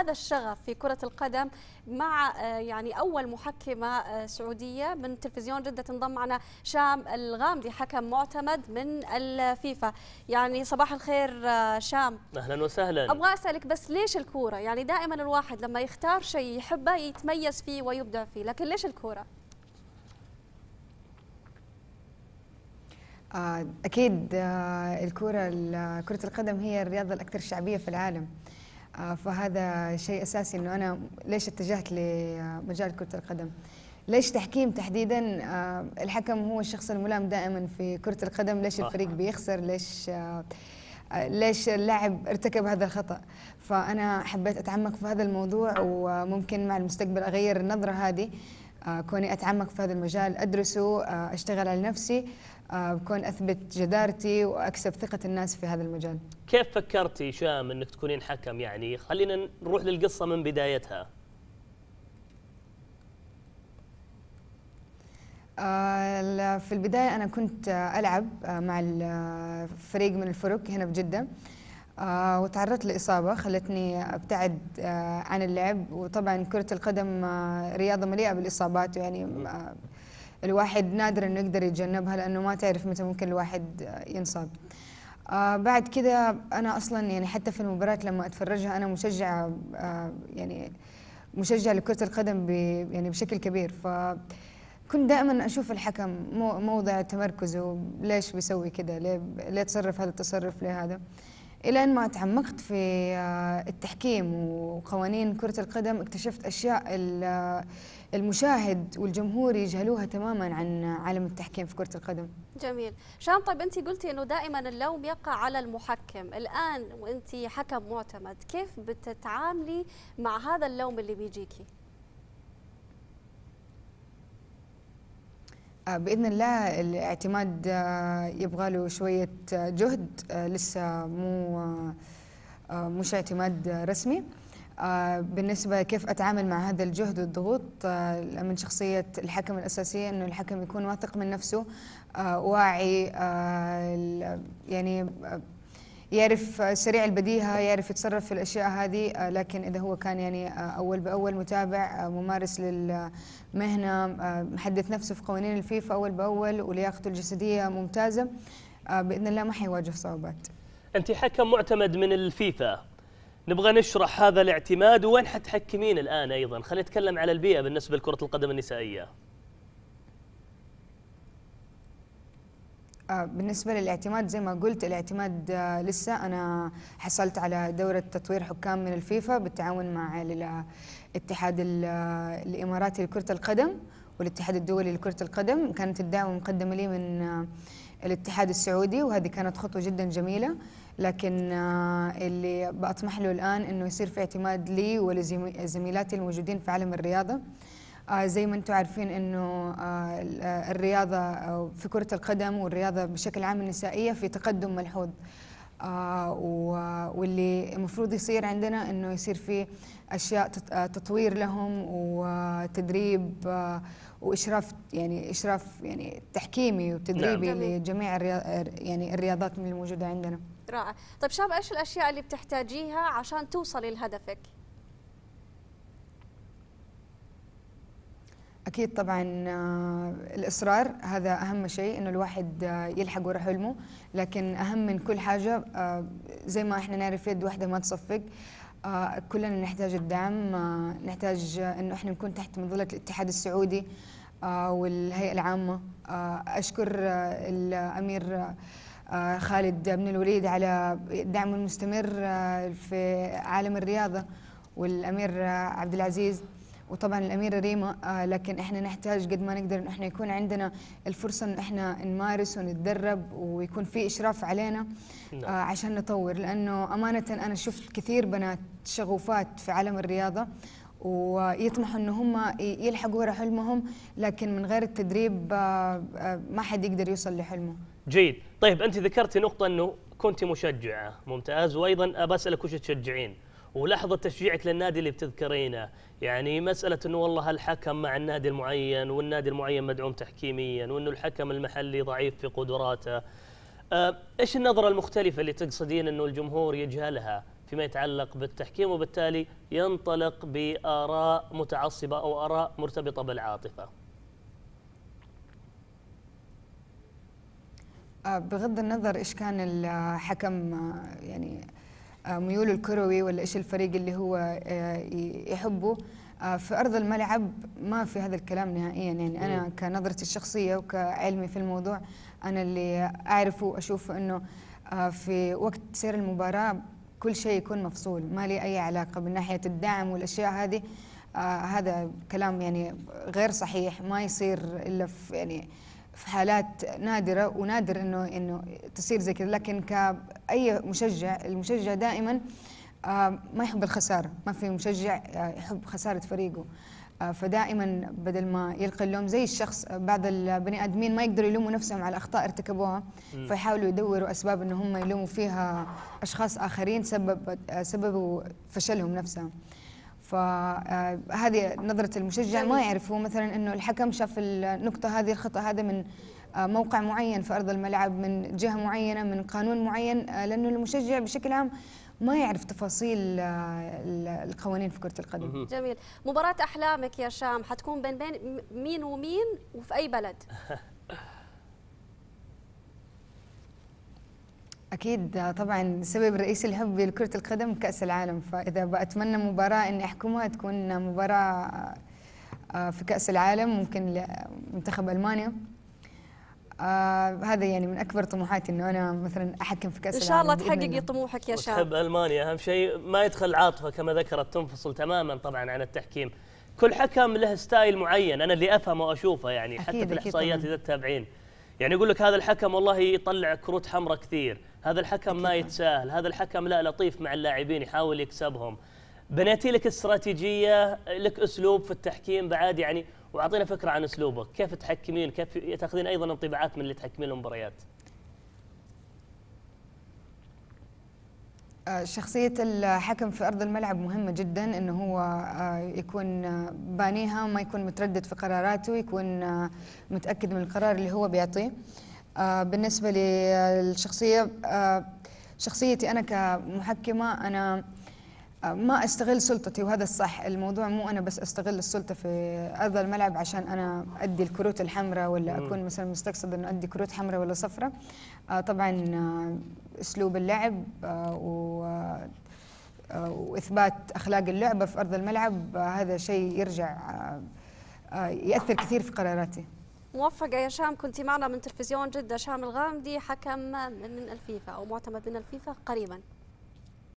هذا الشغف في كرة القدم مع آه، يعني أول محكمة آه، سعودية من تلفزيون جدة تنضم معنا شام الغامدي حكم معتمد من الفيفا يعني صباح الخير آه، شام أهلا وسهلا أبغى أسألك بس ليش الكورة يعني دائما الواحد لما يختار شيء يحبه يتميز فيه ويبدع فيه لكن ليش الكورة أكيد الكرة كرة القدم هي الرياضة الأكثر شعبية في العالم آه، فهذا شيء اساسي انه انا ليش اتجهت لمجال كره القدم ليش تحكيم تحديدا آه، الحكم هو الشخص الملام دائما في كره القدم ليش الفريق بيخسر ليش آه، ليش اللاعب ارتكب هذا الخطا فانا حبيت اتعمق في هذا الموضوع وممكن مع المستقبل اغير النظره هذه آه، كوني أتعمق في هذا المجال أدرسه آه، أشتغل على نفسي آه، بكون أثبت جدارتي وأكسب ثقة الناس في هذا المجال كيف فكرتي شام أنك تكونين حكم يعني خلينا نروح للقصة من بدايتها في البداية أنا كنت ألعب مع فريق من الفرق هنا بجدة آه، وتعرضت لإصابة خلتني أبتعد آه، عن اللعب وطبعا كرة القدم آه، رياضة مليئة بالإصابات يعني الواحد نادر أنه يقدر يتجنبها لأنه ما تعرف متى ممكن الواحد ينصاب بعد كده أنا أصلا يعني حتى في المباريات لما أتفرجها أنا مشجعة يعني مشجعة لكرة القدم يعني بشكل كبير ف كنت دائما اشوف الحكم موضع تمركزه ليش بيسوي كده ليه, ليه تصرف هذا التصرف ليه هذا إلى أن ما تعمقت في آه، التحكيم وقوانين كرة القدم اكتشفت أشياء آه، المشاهد والجمهور يجهلوها تماما عن عالم التحكيم في كرة القدم جميل شام طيب أنت قلتي أنه دائما اللوم يقع على المحكم الآن وأنت حكم معتمد كيف بتتعاملي مع هذا اللوم اللي بيجيكي؟ باذن الله الاعتماد آه، يبغى له شويه آه، جهد آه، لسه مو مش اعتماد رسمي بالنسبه كيف اتعامل مع هذا الجهد والضغوط من شخصيه الحكم الاساسيه انه الحكم يكون واثق من نفسه واعي يعني يعرف سريع البديهة يعرف يتصرف في الأشياء هذه آه، لكن إذا هو كان يعني آه، أول بأول متابع آه، ممارس للمهنة محدث نفسه في قوانين الفيفا أول بأول ولياقته الجسدية ممتازة بإذن الله ما حيواجه صعوبات أنت حكم معتمد من الفيفا نبغى نشرح هذا الاعتماد وين حتحكمين الآن أيضا خلينا نتكلم على البيئة بالنسبة لكرة القدم النسائية آه، بالنسبة للاعتماد زي ما قلت الاعتماد آه، لسه أنا حصلت على دورة تطوير حكام من الفيفا بالتعاون مع الاتحاد آه، الإماراتي لكرة القدم والاتحاد الدولي لكرة القدم كانت الدعوة مقدمة لي من الاتحاد السعودي وهذه كانت خطوة جدا جميلة لكن اللي بأطمح له الآن أنه يصير في اعتماد لي ولزميلاتي الموجودين في عالم الرياضة آه، زي ما انتم عارفين انه آه، الرياضه في كره القدم والرياضه بشكل عام النسائيه في تقدم ملحوظ آه، واللي المفروض يصير عندنا انه يصير في اشياء تطوير لهم وتدريب واشراف يعني اشراف يعني تحكيمي وتدريبي نعم. لجميع يعني الرياضات الموجوده عندنا رائع طيب شاب ايش الاشياء اللي بتحتاجيها عشان توصلي لهدفك اكيد طبعا آه، الاصرار هذا اهم شيء انه الواحد آه، يلحق ورا حلمه لكن اهم من كل حاجه آه، زي ما احنا نعرف يد واحده ما تصفق كلنا نحتاج الدعم نحتاج انه احنا نكون تحت مظله الاتحاد السعودي والهيئه العامه اشكر الامير خالد بن الوليد على الدعم المستمر في عالم الرياضه والامير عبد العزيز وطبعا الاميره ريما آه، لكن احنا نحتاج قد ما نقدر ان احنا يكون عندنا الفرصه ان احنا نمارس ونتدرب ويكون في اشراف علينا نعم. آه، عشان نطور لانه امانه انا شفت كثير بنات شغوفات في عالم الرياضه ويطمحوا ان هم يلحقوا ورا حلمهم لكن من غير التدريب آه، ما حد يقدر يوصل لحلمه. جيد، طيب انت ذكرتي نقطه انه كنت مشجعه، ممتاز وايضا بسالك وش تشجعين؟ ولحظه تشجيعك للنادي اللي بتذكرينه يعني مساله انه والله الحكم مع النادي المعين والنادي المعين مدعوم تحكيميا وانه الحكم المحلي ضعيف في قدراته آه، ايش النظره المختلفه اللي تقصدين انه الجمهور يجهلها فيما يتعلق بالتحكيم وبالتالي ينطلق باراء متعصبه او اراء مرتبطه بالعاطفه آه، بغض النظر ايش كان الحكم آه، يعني آه، ميوله الكروي ولا ايش الفريق اللي هو آه، يحبه آه، في ارض الملعب ما في هذا الكلام نهائيا يعني انا كنظرتي الشخصيه وكعلمي في الموضوع انا اللي اعرفه واشوف انه في وقت سير المباراه كل شيء يكون مفصول ما لي اي علاقه من ناحيه الدعم والاشياء هذه آه هذا كلام يعني غير صحيح ما يصير الا في يعني في حالات نادره ونادر انه انه تصير زي كذا لكن كاي مشجع المشجع دائما آه، ما يحب الخساره ما في مشجع آه، يحب خساره فريقه آه، فدائما بدل ما يلقي اللوم زي الشخص بعض البني ادمين ما يقدروا يلوموا نفسهم على اخطاء ارتكبوها فيحاولوا يدوروا اسباب ان هم يلوموا فيها اشخاص اخرين سبب سببوا فشلهم نفسهم فهذه آه، نظرة المشجع ما يعرف هو مثلا انه الحكم شاف النقطة هذه الخطأ هذا من آه، موقع معين في ارض الملعب من جهة معينة من قانون معين آه، لانه المشجع بشكل عام ما يعرف تفاصيل القوانين في كرة القدم جميل مباراة احلامك يا شام حتكون بين بين مين ومين وفي اي بلد أكيد طبعا السبب الرئيسي لحبي لكرة القدم كأس العالم فإذا بأتمنى مباراة إني أحكمها تكون مباراة آه، في كأس العالم ممكن لمنتخب ألمانيا آه هذا يعني من اكبر طموحاتي انه انا مثلا احكم في كاس العالم ان شاء الله تحققي طموحك يا شاب تحب المانيا اهم شيء ما يدخل عاطفه كما ذكرت تنفصل تماما طبعا عن التحكيم كل حكم له ستايل معين انا اللي افهمه واشوفه يعني حتى في الاحصائيات اذا تتابعين يعني يقول لك هذا الحكم والله يطلع كروت حمراء كثير هذا الحكم ما يتساهل هذا الحكم لا لطيف مع اللاعبين يحاول يكسبهم بنيتي لك استراتيجيه لك اسلوب في التحكيم بعد يعني واعطينا فكره عن اسلوبك كيف تحكمين كيف تاخذين ايضا انطباعات من اللي تحكمين المباريات آه، شخصية الحكم في أرض الملعب مهمة جدا أنه هو آه، يكون بانيها ما يكون متردد في قراراته يكون آه، متأكد من القرار اللي هو بيعطيه آه، بالنسبة للشخصية آه، شخصيتي أنا كمحكمة أنا آه، ما استغل سلطتي وهذا الصح الموضوع مو انا بس استغل السلطه في أرض الملعب عشان انا ادي الكروت الحمراء ولا اكون مثلا مستقصد انه ادي كروت حمراء ولا صفراء طبعا اسلوب اللعب واثبات اخلاق اللعبه في ارض الملعب هذا شيء يرجع ياثر كثير في قراراتي موفقة يا شام كنت معنا من تلفزيون جدة شام الغامدي حكم من الفيفا أو معتمد من الفيفا قريباً